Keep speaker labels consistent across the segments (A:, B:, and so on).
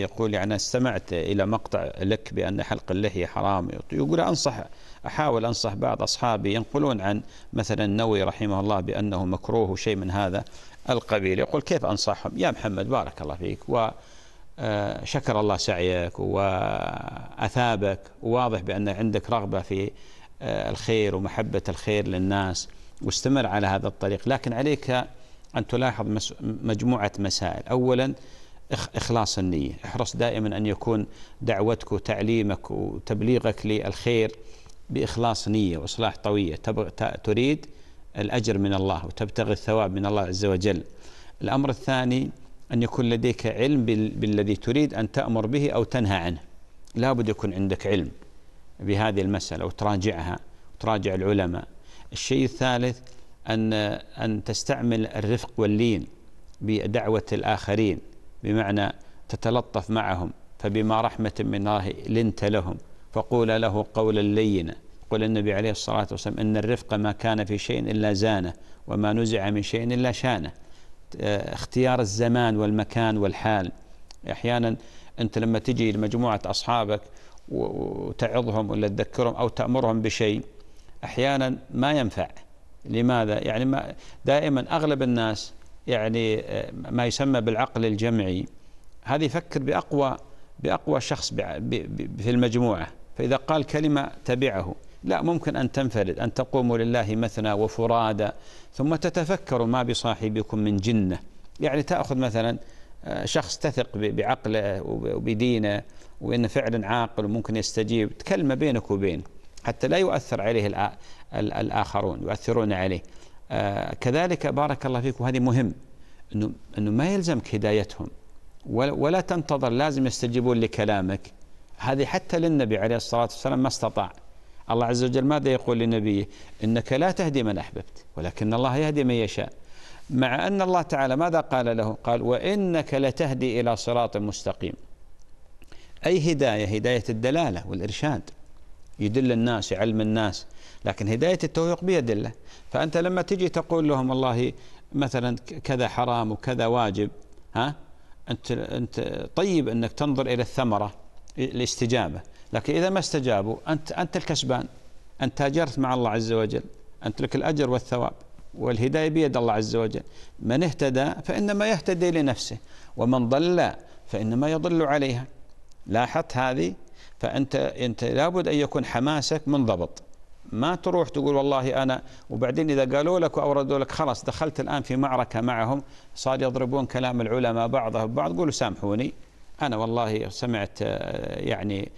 A: يقول يعني استمعت إلى مقطع لك بأن حلق اللحية حرام يقول أنصح أحاول أنصح بعض أصحابي ينقلون عن مثلا النووي رحمه الله بأنه مكروه وشيء من هذا القبيل يقول كيف أنصحهم يا محمد بارك الله فيك وشكر آه، الله سعيك وأثابك وواضح بأن عندك رغبة في آه، الخير ومحبة الخير للناس واستمر على هذا الطريق لكن عليك أن تلاحظ مجموعة مسائل أولا إخلاص النية احرص دائما أن يكون دعوتك وتعليمك وتبليغك للخير بإخلاص نية وإصلاح طوية تريد الأجر من الله وتبتغي الثواب من الله عز وجل الأمر الثاني أن يكون لديك علم بالذي تريد أن تأمر به أو تنهى عنه لابد يكون عندك علم بهذه المسألة وتراجعها وتراجع العلماء الشيء الثالث أن أن تستعمل الرفق واللين بدعوة الآخرين بمعنى تتلطف معهم فبما رحمة من الله لنت لهم فقول له قولا لينا قل النبي عليه الصلاة والسلام إن الرفق ما كان في شيء إلا زانه وما نزع من شيء إلا شانه آه، اختيار الزمان والمكان والحال أحيانا أنت لما تجي لمجموعة أصحابك وتعظهم ولا تذكرهم أو تأمرهم بشيء أحيانا ما ينفع لماذا؟ يعني ما دائما أغلب الناس يعني آه، ما يسمى بالعقل الجمعي هذا يفكر بأقوى بأقوى شخص في المجموعة فإذا قال كلمة تبعه لا ممكن أن تنفرد أن تقوموا لله مثنى وفرادى ثم تتفكروا ما بصاحبكم من جنة يعني تأخذ مثلا آه، شخص تثق بعقله وبدينه وإنه فعلا عاقل وممكن يستجيب تكلمه بينك وبين حتى لا يؤثر عليه الآخرون يؤثرون عليه آه، كذلك بارك الله فيك وهذه مهم انه انه ما يلزمك هدايتهم ولا تنتظر لازم يستجيبون لكلامك هذه حتى للنبي عليه الصلاه والسلام ما استطاع الله عز وجل ماذا يقول لنبيه انك لا تهدي من احببت ولكن الله يهدي من يشاء مع ان الله تعالى ماذا قال له قال وانك لتهدي الى صراط مستقيم اي هدايه هدايه الدلاله والارشاد يدل الناس يعلم الناس لكن هداية التوفيق بيد الله فأنت لما تجي تقول لهم والله مثلا كذا حرام وكذا واجب ها أنت أنت طيب أنك تنظر إلى الثمرة الاستجابة لكن إذا ما استجابوا أنت أنت الكسبان أنت تاجرت مع الله عز وجل أنت لك الأجر والثواب والهداية بيد الله عز وجل من اهتدى فإنما يهتدي لنفسه ومن ضل فإنما يضل عليها لاحظت هذه فانت انت لابد ان يكون حماسك منضبط ما تروح تقول والله انا وبعدين اذا قالوا لك واوردوا لك خلاص دخلت الان في معركه معهم صار يضربون كلام العلماء بعضهم بعض قولوا سامحوني انا والله سمعت آه، يعني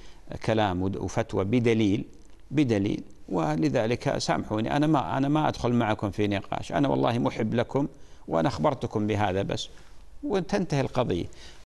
A: كلام وفتوى بدليل بدليل ولذلك سامحوني انا ما انا ما ادخل معكم في نقاش انا والله محب لكم وانا اخبرتكم بهذا بس وتنتهي القضيه